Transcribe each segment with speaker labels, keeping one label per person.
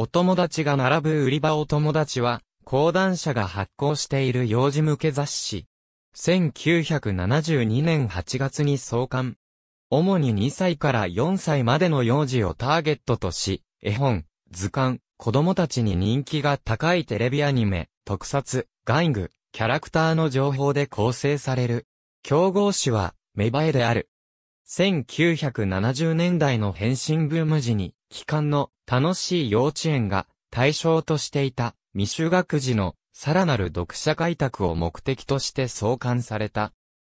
Speaker 1: お友達が並ぶ売り場お友達は、講談社が発行している幼児向け雑誌。1972年8月に創刊。主に2歳から4歳までの幼児をターゲットとし、絵本、図鑑、子供たちに人気が高いテレビアニメ、特撮、玩具、キャラクターの情報で構成される。競合誌は、芽生えである。1970年代の変身ブーム時に、帰還の楽しい幼稚園が対象としていた未就学児のさらなる読者開拓を目的として創刊された。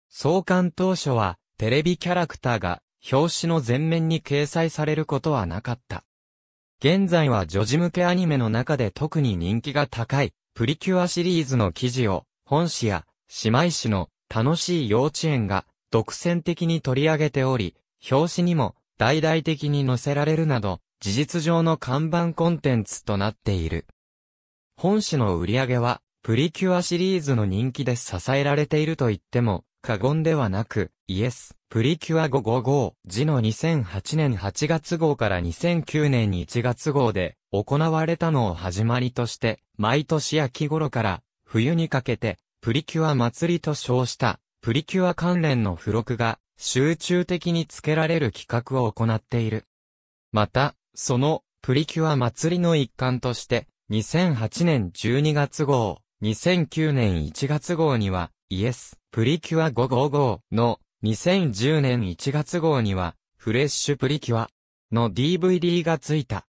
Speaker 1: 創刊当初はテレビキャラクターが表紙の前面に掲載されることはなかった。現在は女児向けアニメの中で特に人気が高いプリキュアシリーズの記事を本誌や姉妹誌の楽しい幼稚園が独占的に取り上げており、表紙にも大々的に載せられるなど、事実上の看板コンテンツとなっている。本誌の売り上げは、プリキュアシリーズの人気で支えられていると言っても過言ではなく、イエス、プリキュア555時の2008年8月号から2009年1月号で行われたのを始まりとして、毎年秋頃から冬にかけてプリキュア祭りと称したプリキュア関連の付録が集中的に付けられる企画を行っている。また、そのプリキュア祭りの一環として、2008年12月号、2009年1月号には、イエス、プリキュア555の、2010年1月号には、フレッシュプリキュアの DVD が付いた。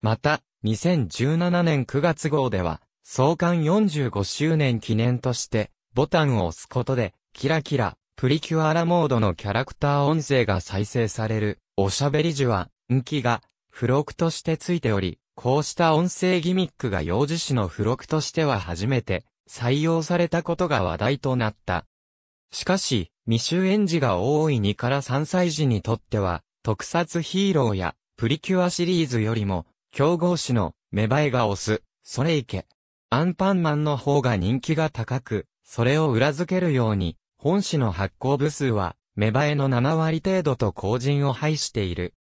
Speaker 1: また、2017年9月号では、創刊45周年記念として、ボタンを押すことで、キラキラ、プリキュアラモードのキャラクター音声が再生される、おしゃべり時は、ん気が、付録としてついており、こうした音声ギミックが幼児誌の付録としては初めて、採用されたことが話題となった。しかし、未就園児が多い2から3歳児にとっては、特撮ヒーローやプリキュアシリーズよりも、競合誌の芽生えがオス、それいけ。アンパンマンの方が人気が高く、それを裏付けるように、本誌の発行部数は、芽生えの7割程度と後陣を排している。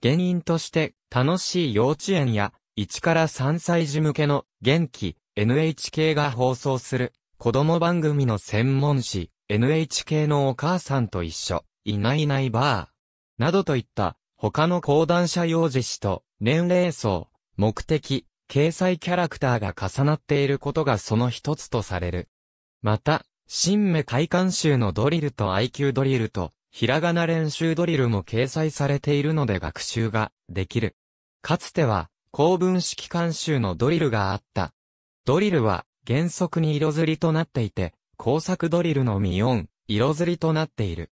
Speaker 1: 原因として、楽しい幼稚園や、1から3歳児向けの、元気、NHK が放送する、子供番組の専門誌、NHK のお母さんと一緒、いないいないバー、などといった、他の講談社用事誌と、年齢層、目的、掲載キャラクターが重なっていることがその一つとされる。また、新芽開館集のドリルと IQ ドリルと、ひらがな練習ドリルも掲載されているので学習ができる。かつては、公文式監修のドリルがあった。ドリルは、原則に色づりとなっていて、工作ドリルのみ4、色づりとなっている。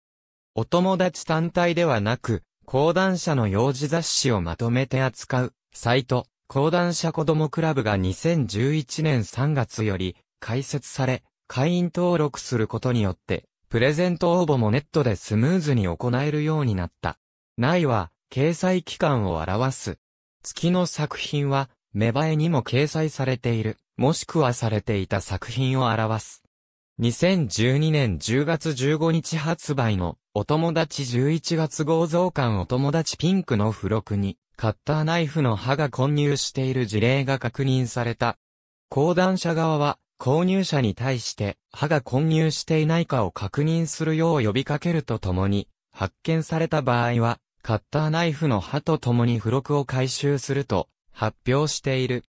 Speaker 1: お友達単体ではなく、講談社の幼児雑誌をまとめて扱う、サイト、講談社子供クラブが2011年3月より、開設され、会員登録することによって、プレゼント応募もネットでスムーズに行えるようになった。ないは、掲載期間を表す。月の作品は、芽生えにも掲載されている、もしくはされていた作品を表す。2012年10月15日発売の、お友達11月号増刊お友達ピンクの付録に、カッターナイフの刃が混入している事例が確認された。講談社側は、購入者に対して歯が混入していないかを確認するよう呼びかけるとともに、発見された場合は、カッターナイフの歯とともに付録を回収すると発表している。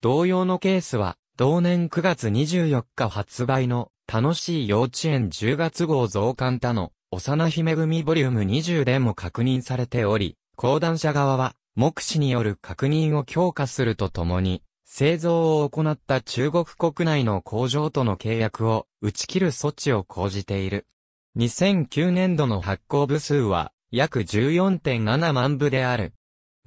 Speaker 1: 同様のケースは、同年9月24日発売の楽しい幼稚園10月号増刊他の幼姫組ボリューム20でも確認されており、講談社側は目視による確認を強化するとともに、製造を行った中国国内の工場との契約を打ち切る措置を講じている。2009年度の発行部数は約14.7万部である。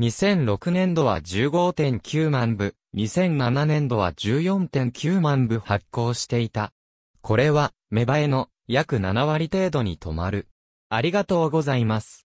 Speaker 1: 2006年度は15.9万部、2007年度は14.9万部発行していた。これは、芽生えの約7割程度に止まる。ありがとうございます。